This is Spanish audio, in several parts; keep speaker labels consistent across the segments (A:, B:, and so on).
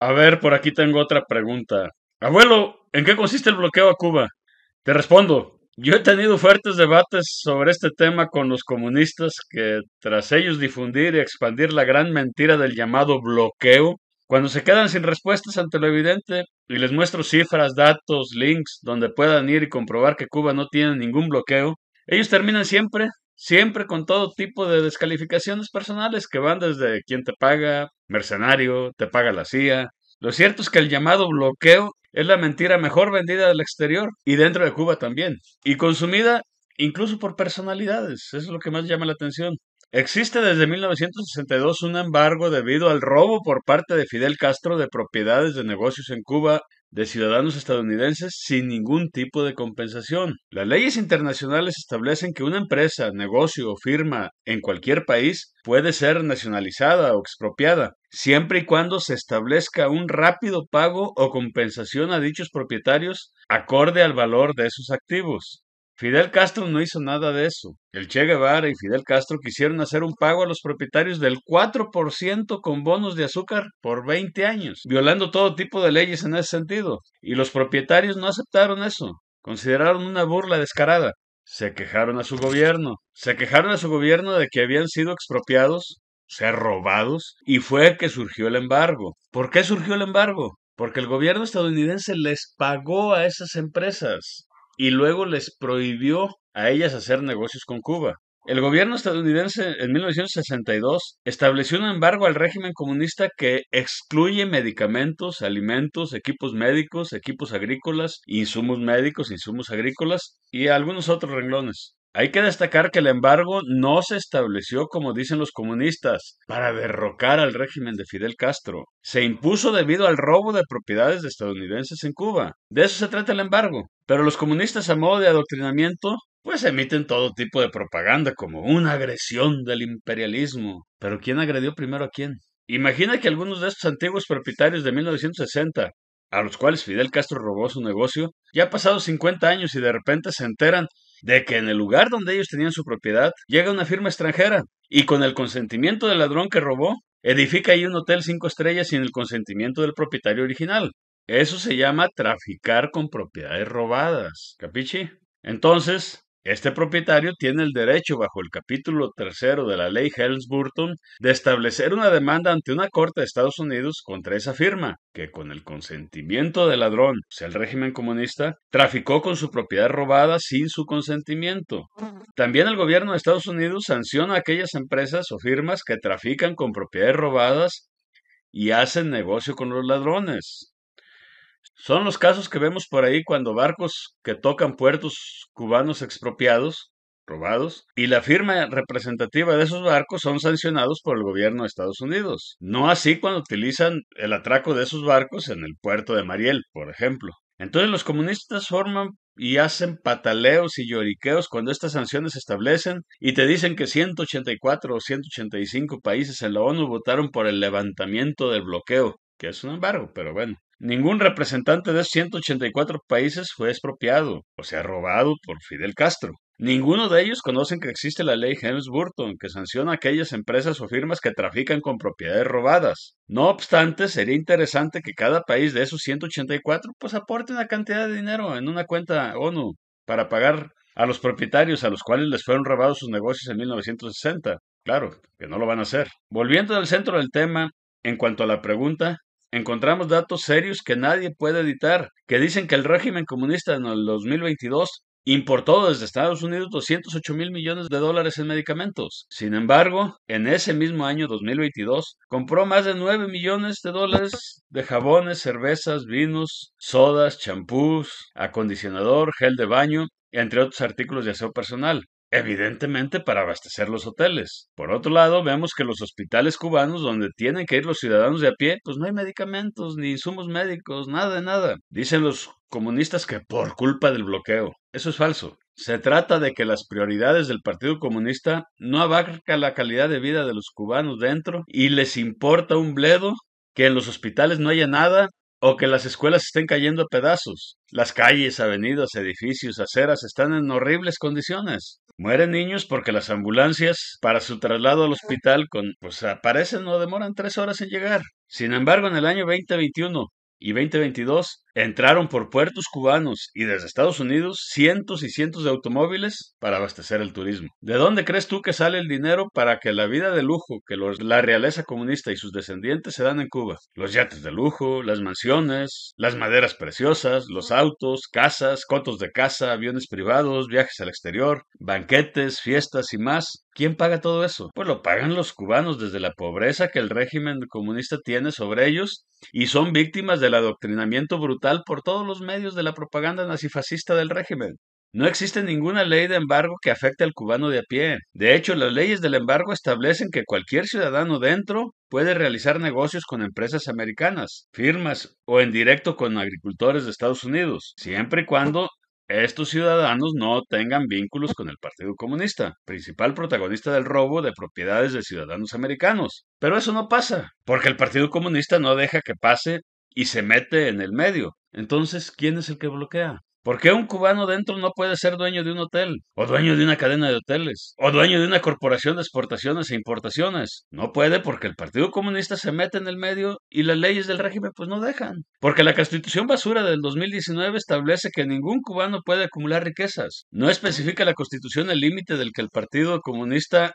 A: A ver, por aquí tengo otra pregunta. Abuelo, ¿en qué consiste el bloqueo a Cuba? Te respondo, yo he tenido fuertes debates sobre este tema con los comunistas que tras ellos difundir y expandir la gran mentira del llamado bloqueo, cuando se quedan sin respuestas ante lo evidente y les muestro cifras, datos, links donde puedan ir y comprobar que Cuba no tiene ningún bloqueo, ellos terminan siempre siempre con todo tipo de descalificaciones personales que van desde quien te paga, mercenario, te paga la CIA. Lo cierto es que el llamado bloqueo es la mentira mejor vendida del exterior y dentro de Cuba también, y consumida incluso por personalidades, eso es lo que más llama la atención. Existe desde 1962 un embargo debido al robo por parte de Fidel Castro de propiedades de negocios en Cuba de ciudadanos estadounidenses sin ningún tipo de compensación. Las leyes internacionales establecen que una empresa, negocio o firma en cualquier país puede ser nacionalizada o expropiada, siempre y cuando se establezca un rápido pago o compensación a dichos propietarios acorde al valor de sus activos. Fidel Castro no hizo nada de eso. El Che Guevara y Fidel Castro quisieron hacer un pago a los propietarios del 4% con bonos de azúcar por 20 años, violando todo tipo de leyes en ese sentido. Y los propietarios no aceptaron eso. Consideraron una burla descarada. Se quejaron a su gobierno. Se quejaron a su gobierno de que habían sido expropiados, o robados, y fue que surgió el embargo. ¿Por qué surgió el embargo? Porque el gobierno estadounidense les pagó a esas empresas y luego les prohibió a ellas hacer negocios con Cuba. El gobierno estadounidense en 1962 estableció un embargo al régimen comunista que excluye medicamentos, alimentos, equipos médicos, equipos agrícolas, insumos médicos, insumos agrícolas y algunos otros renglones. Hay que destacar que el embargo no se estableció, como dicen los comunistas, para derrocar al régimen de Fidel Castro. Se impuso debido al robo de propiedades de estadounidenses en Cuba. De eso se trata el embargo. Pero los comunistas a modo de adoctrinamiento, pues emiten todo tipo de propaganda como una agresión del imperialismo. Pero ¿quién agredió primero a quién? Imagina que algunos de estos antiguos propietarios de 1960 a los cuales Fidel Castro robó su negocio, ya pasado 50 años y de repente se enteran de que en el lugar donde ellos tenían su propiedad llega una firma extranjera y con el consentimiento del ladrón que robó, edifica ahí un hotel cinco estrellas sin el consentimiento del propietario original. Eso se llama traficar con propiedades robadas. ¿Capichi? Entonces, este propietario tiene el derecho, bajo el capítulo tercero de la ley Helms-Burton, de establecer una demanda ante una corte de Estados Unidos contra esa firma, que con el consentimiento del ladrón, o sea, el régimen comunista, traficó con su propiedad robada sin su consentimiento. También el gobierno de Estados Unidos sanciona a aquellas empresas o firmas que trafican con propiedades robadas y hacen negocio con los ladrones. Son los casos que vemos por ahí cuando barcos que tocan puertos cubanos expropiados, robados, y la firma representativa de esos barcos son sancionados por el gobierno de Estados Unidos. No así cuando utilizan el atraco de esos barcos en el puerto de Mariel, por ejemplo. Entonces los comunistas forman y hacen pataleos y lloriqueos cuando estas sanciones se establecen y te dicen que 184 o 185 países en la ONU votaron por el levantamiento del bloqueo, que es un embargo, pero bueno. Ningún representante de 184 países fue expropiado o sea robado por Fidel Castro. Ninguno de ellos conocen que existe la ley Helms Burton, que sanciona a aquellas empresas o firmas que trafican con propiedades robadas. No obstante, sería interesante que cada país de esos 184 pues aporte una cantidad de dinero en una cuenta ONU para pagar a los propietarios a los cuales les fueron robados sus negocios en 1960. Claro, que no lo van a hacer. Volviendo al centro del tema, en cuanto a la pregunta, encontramos datos serios que nadie puede editar, que dicen que el régimen comunista en el 2022 importó desde Estados Unidos 208 mil millones de dólares en medicamentos. Sin embargo, en ese mismo año 2022, compró más de 9 millones de dólares de jabones, cervezas, vinos, sodas, champús, acondicionador, gel de baño entre otros artículos de aseo personal. Evidentemente para abastecer los hoteles. Por otro lado, vemos que los hospitales cubanos donde tienen que ir los ciudadanos de a pie, pues no hay medicamentos, ni insumos médicos, nada de nada. Dicen los comunistas que por culpa del bloqueo. Eso es falso. Se trata de que las prioridades del Partido Comunista no abarca la calidad de vida de los cubanos dentro y les importa un bledo que en los hospitales no haya nada o que las escuelas estén cayendo a pedazos. Las calles, avenidas, edificios, aceras están en horribles condiciones. Mueren niños porque las ambulancias para su traslado al hospital, con, pues aparecen, no demoran tres horas en llegar. Sin embargo, en el año 2021, y 2022 entraron por puertos cubanos y desde Estados Unidos cientos y cientos de automóviles para abastecer el turismo. ¿De dónde crees tú que sale el dinero para que la vida de lujo que la realeza comunista y sus descendientes se dan en Cuba? Los yates de lujo, las mansiones, las maderas preciosas, los autos, casas, cotos de casa, aviones privados, viajes al exterior, banquetes, fiestas y más ¿Quién paga todo eso? Pues lo pagan los cubanos desde la pobreza que el régimen comunista tiene sobre ellos y son víctimas del adoctrinamiento brutal por todos los medios de la propaganda nazifascista del régimen. No existe ninguna ley de embargo que afecte al cubano de a pie. De hecho, las leyes del embargo establecen que cualquier ciudadano dentro puede realizar negocios con empresas americanas, firmas o en directo con agricultores de Estados Unidos, siempre y cuando estos ciudadanos no tengan vínculos con el Partido Comunista, principal protagonista del robo de propiedades de ciudadanos americanos. Pero eso no pasa, porque el Partido Comunista no deja que pase y se mete en el medio. Entonces, ¿quién es el que bloquea? ¿Por qué un cubano dentro no puede ser dueño de un hotel? ¿O dueño de una cadena de hoteles? ¿O dueño de una corporación de exportaciones e importaciones? No puede porque el Partido Comunista se mete en el medio y las leyes del régimen pues no dejan. Porque la Constitución Basura del 2019 establece que ningún cubano puede acumular riquezas. No especifica la Constitución el límite del que el Partido Comunista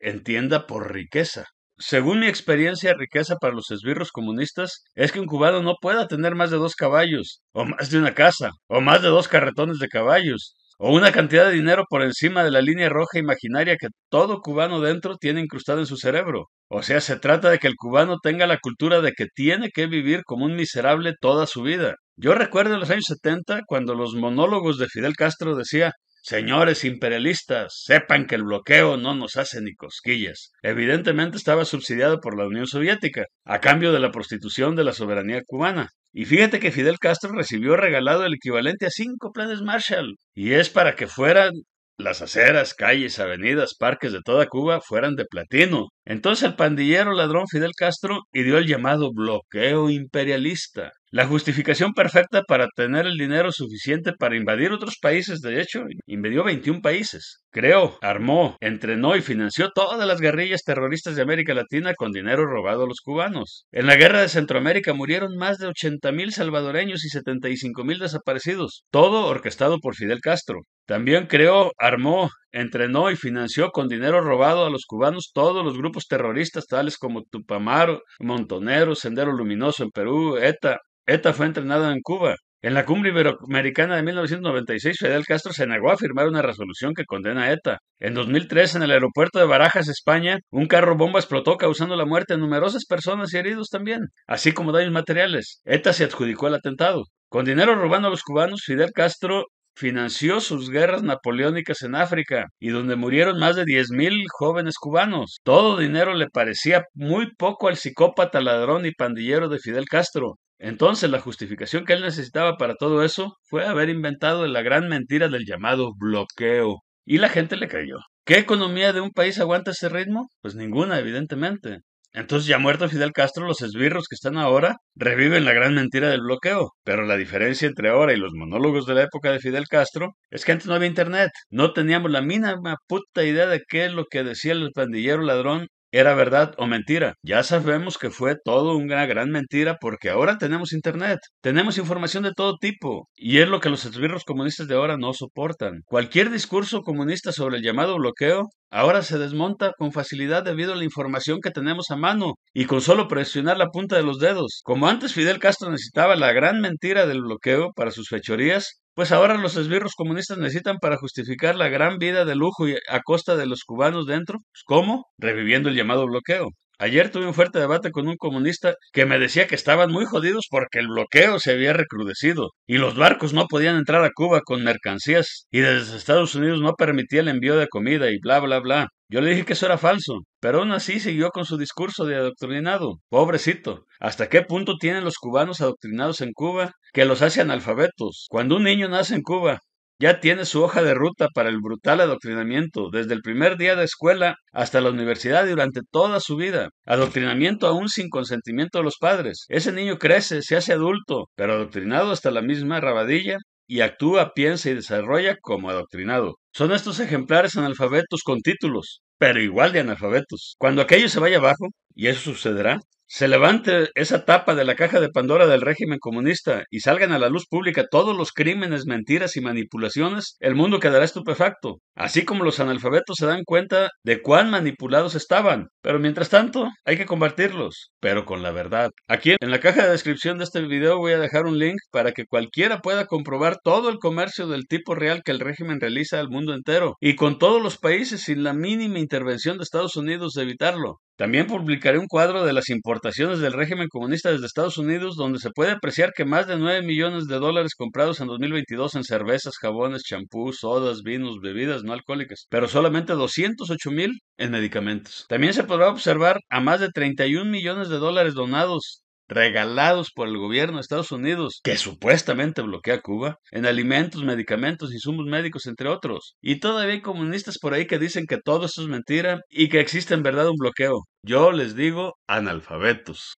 A: entienda por riqueza. Según mi experiencia, riqueza para los esbirros comunistas es que un cubano no pueda tener más de dos caballos, o más de una casa, o más de dos carretones de caballos, o una cantidad de dinero por encima de la línea roja imaginaria que todo cubano dentro tiene incrustada en su cerebro. O sea, se trata de que el cubano tenga la cultura de que tiene que vivir como un miserable toda su vida. Yo recuerdo en los años 70 cuando los monólogos de Fidel Castro decía Señores imperialistas, sepan que el bloqueo no nos hace ni cosquillas. Evidentemente estaba subsidiado por la Unión Soviética, a cambio de la prostitución de la soberanía cubana. Y fíjate que Fidel Castro recibió regalado el equivalente a cinco planes Marshall. Y es para que fueran las aceras, calles, avenidas, parques de toda Cuba fueran de platino, entonces el pandillero ladrón Fidel Castro ideó el llamado bloqueo imperialista, la justificación perfecta para tener el dinero suficiente para invadir otros países. De hecho, invadió 21 países. Creó, armó, entrenó y financió todas las guerrillas terroristas de América Latina con dinero robado a los cubanos. En la guerra de Centroamérica murieron más de mil salvadoreños y mil desaparecidos, todo orquestado por Fidel Castro. También creó, armó, entrenó y financió con dinero robado a los cubanos todos los grupos terroristas tales como Tupamaro, Montonero, Sendero Luminoso en Perú, ETA. ETA fue entrenado en Cuba. En la cumbre iberoamericana de 1996, Fidel Castro se negó a firmar una resolución que condena a ETA. En 2003, en el aeropuerto de Barajas, España, un carro bomba explotó causando la muerte de numerosas personas y heridos también, así como daños materiales. ETA se adjudicó el atentado. Con dinero robado a los cubanos, Fidel Castro financió sus guerras napoleónicas en África y donde murieron más de 10.000 jóvenes cubanos. Todo dinero le parecía muy poco al psicópata, ladrón y pandillero de Fidel Castro. Entonces la justificación que él necesitaba para todo eso fue haber inventado la gran mentira del llamado bloqueo. Y la gente le cayó ¿Qué economía de un país aguanta ese ritmo? Pues ninguna, evidentemente. Entonces, ya muerto Fidel Castro, los esbirros que están ahora reviven la gran mentira del bloqueo. Pero la diferencia entre ahora y los monólogos de la época de Fidel Castro es que antes no había internet. No teníamos la mínima puta idea de qué es lo que decía el pandillero ladrón ¿Era verdad o mentira? Ya sabemos que fue todo una gran mentira porque ahora tenemos Internet, tenemos información de todo tipo y es lo que los esbirros comunistas de ahora no soportan. Cualquier discurso comunista sobre el llamado bloqueo ahora se desmonta con facilidad debido a la información que tenemos a mano y con solo presionar la punta de los dedos. Como antes Fidel Castro necesitaba la gran mentira del bloqueo para sus fechorías, pues ahora los esbirros comunistas necesitan para justificar la gran vida de lujo y a costa de los cubanos dentro. Pues, ¿Cómo? Reviviendo el llamado bloqueo. Ayer tuve un fuerte debate con un comunista que me decía que estaban muy jodidos porque el bloqueo se había recrudecido y los barcos no podían entrar a Cuba con mercancías y desde Estados Unidos no permitía el envío de comida y bla bla bla. Yo le dije que eso era falso, pero aún así siguió con su discurso de adoctrinado. Pobrecito, ¿hasta qué punto tienen los cubanos adoctrinados en Cuba que los hace analfabetos? Cuando un niño nace en Cuba ya tiene su hoja de ruta para el brutal adoctrinamiento, desde el primer día de escuela hasta la universidad durante toda su vida. Adoctrinamiento aún sin consentimiento de los padres. Ese niño crece, se hace adulto, pero adoctrinado hasta la misma rabadilla y actúa, piensa y desarrolla como adoctrinado. Son estos ejemplares analfabetos con títulos, pero igual de analfabetos. Cuando aquello se vaya abajo, y eso sucederá, se levante esa tapa de la caja de Pandora del régimen comunista y salgan a la luz pública todos los crímenes, mentiras y manipulaciones, el mundo quedará estupefacto. Así como los analfabetos se dan cuenta de cuán manipulados estaban. Pero mientras tanto, hay que compartirlos, pero con la verdad. Aquí en la caja de descripción de este video voy a dejar un link para que cualquiera pueda comprobar todo el comercio del tipo real que el régimen realiza al mundo entero y con todos los países sin la mínima intervención de Estados Unidos de evitarlo. También publicaré un cuadro de las importaciones del régimen comunista desde Estados Unidos, donde se puede apreciar que más de 9 millones de dólares comprados en 2022 en cervezas, jabones, champús, sodas, vinos, bebidas no alcohólicas, pero solamente 208 mil en medicamentos. También se podrá observar a más de 31 millones de dólares donados regalados por el gobierno de Estados Unidos, que supuestamente bloquea Cuba, en alimentos, medicamentos, insumos médicos, entre otros. Y todavía hay comunistas por ahí que dicen que todo eso es mentira y que existe en verdad un bloqueo. Yo les digo analfabetos.